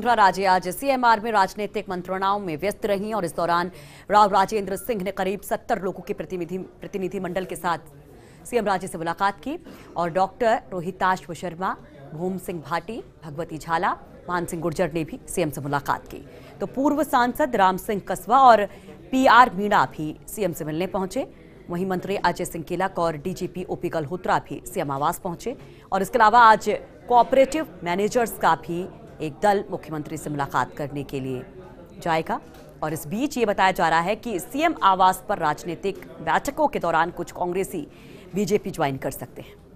राजे आज सीएमआर में राजनीतिक मंत्रणाओं में व्यस्त रही और इस दौरान राव राजेंद्र सिंह ने करीब सत्तर लोगों के प्रतिनिधि प्रतिनिधिमंडल के साथ सीएम राजे से मुलाकात की और डॉक्टर रोहिताश्व शर्मा भूम सिंह भाटी भगवती झाला मान सिंह गुर्जर ने भी सीएम से मुलाकात की तो पूर्व सांसद राम सिंह कस्बा और पी आर मीणा भी सीएम से मिलने पहुंचे वहीं मंत्री अजय सिंह किलक और डीजीपी ओपी गल्होत्रा भी सीएम आवास पहुंचे और इसके अलावा आज कोऑपरेटिव मैनेजर्स का भी एक दल मुख्यमंत्री से मुलाकात करने के लिए जाएगा और इस बीच ये बताया जा रहा है कि सीएम आवास पर राजनीतिक बैठकों के दौरान कुछ कांग्रेसी बीजेपी ज्वाइन कर सकते हैं